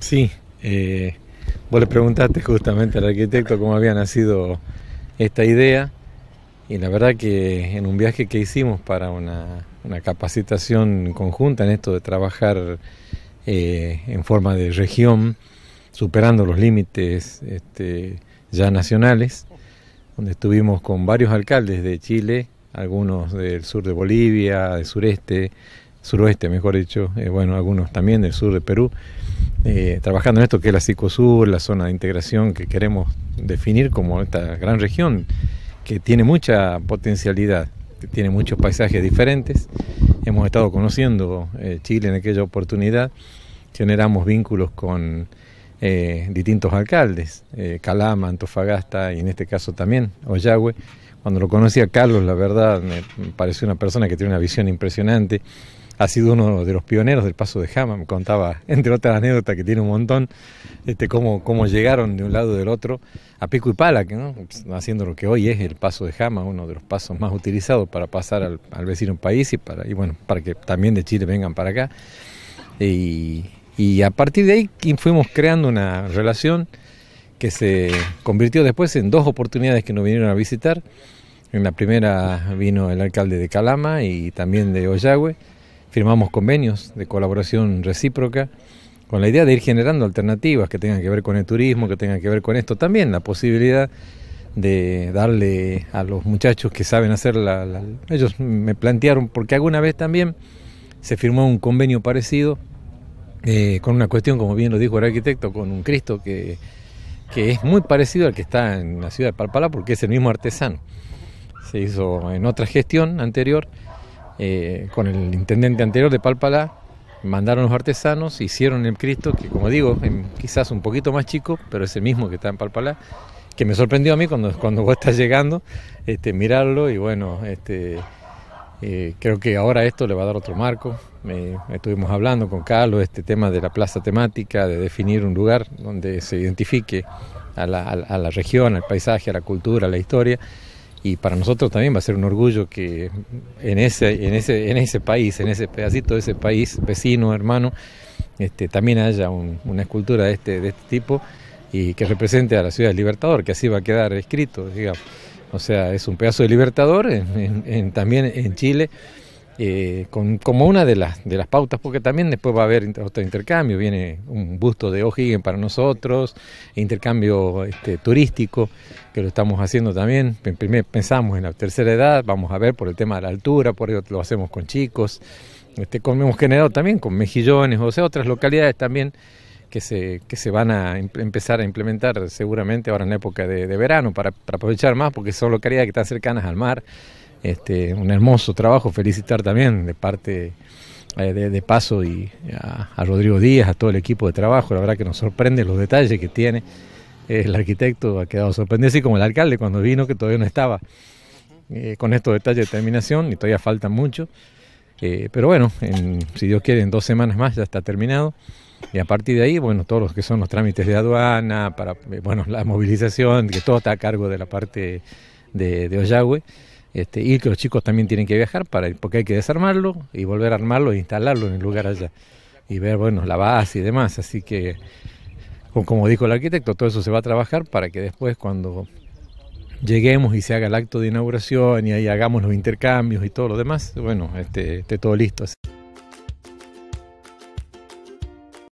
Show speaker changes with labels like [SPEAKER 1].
[SPEAKER 1] Sí, eh, vos le preguntaste justamente al arquitecto cómo había nacido esta idea y la verdad que en un viaje que hicimos para una, capacitación conjunta en esto de trabajar eh, en forma de región, superando los límites este, ya nacionales, donde estuvimos con varios alcaldes de Chile, algunos del sur de Bolivia, del sureste, suroeste, mejor dicho, eh, bueno, algunos también del sur de Perú, eh, trabajando en esto que es la CICOSUR, la zona de integración que queremos definir como esta gran región que tiene mucha potencialidad, que tiene muchos paisajes diferentes. Hemos estado conociendo eh, Chile en aquella oportunidad, generamos vínculos con distintos alcaldes, Calama, Antofagasta y en este caso también Oyagüe. Cuando lo conocí a Carlos, la verdad, me pareció una persona que tiene una visión impresionante. Ha sido uno de los pioneros del paso de Jama, me contaba, entre otras anécdotas que tiene un montón, este, cómo, cómo llegaron de un lado del otro a pico y pala, ¿no? haciendo lo que hoy es el paso de Jama, uno de los pasos más utilizados para pasar al, vecino país y, para, y bueno, para que también de Chile vengan para acá. Y, y a partir de ahí fuimos creando una relación que se convirtió después en dos oportunidades que nos vinieron a visitar. En la primera vino el alcalde de Calama y también de Oyagüe. Firmamos convenios de colaboración recíproca con la idea de ir generando alternativas que tengan que ver con el turismo, que tengan que ver con esto. También la posibilidad de darle a los muchachos que saben hacer la, ellos me plantearon, porque alguna vez también se firmó un convenio parecido eh, con una cuestión, como bien lo dijo el arquitecto, con un Cristo que, que es muy parecido al que está en la ciudad de Palpalá porque es el mismo artesano se hizo en otra gestión anterior, eh, con el intendente anterior de Palpalá, mandaron los artesanos, hicieron el Cristo, que como digo, quizás un poquito más chico, pero es el mismo que está en Palpalá, que me sorprendió a mí cuando, cuando vos estás llegando, este, mirarlo y bueno, este, eh, creo que ahora esto le va a dar otro marco. estuvimos hablando con Carlos este tema de la plaza temática, de definir un lugar donde se identifique a la, a la región, al paisaje, a la cultura, a la historia y para nosotros también va a ser un orgullo que en ese, en ese, en ese país, en ese pedacito de ese país, vecino, hermano, este, también haya una escultura de este, de este tipo y que represente a la ciudad del Libertador, que así va a quedar escrito, digamos. O sea, es un pedazo de Libertador en, también en Chile. Eh, como una de las, de las pautas, porque también después va a haber otro intercambio, viene un busto de O'Higgins para nosotros, intercambio este, turístico, que lo estamos haciendo también, pensamos en la tercera edad, vamos a ver por el tema de la altura, por eso lo hacemos con chicos, este, con, hemos generado también con mejillones, o sea, otras localidades también que se, que se van a empezar a implementar seguramente ahora en época de, verano para aprovechar más, porque son localidades que están cercanas al mar. Este, un hermoso trabajo, felicitar también de parte eh, de, paso y a, Rodrigo Díaz, a todo el equipo de trabajo, la verdad que nos sorprende los detalles que tiene. El arquitecto ha quedado sorprendido, así como el alcalde cuando vino, que todavía no estaba eh, con estos detalles de terminación y todavía falta mucho. Eh, pero bueno, si Dios quiere, en dos semanas más ya está terminado. Y a partir de ahí, bueno, todos los que son los trámites de aduana, para, bueno, la movilización, que todo está a cargo de la parte de, de Oyagüe. Este, y que los chicos también tienen que viajar para porque hay que desarmarlo y volver a armarlo e instalarlo en el lugar allá y ver bueno la base y demás así que como dijo el arquitecto todo eso se va a trabajar para que después cuando lleguemos y se haga el acto de inauguración y ahí hagamos los intercambios y todo lo demás bueno este, esté todo listo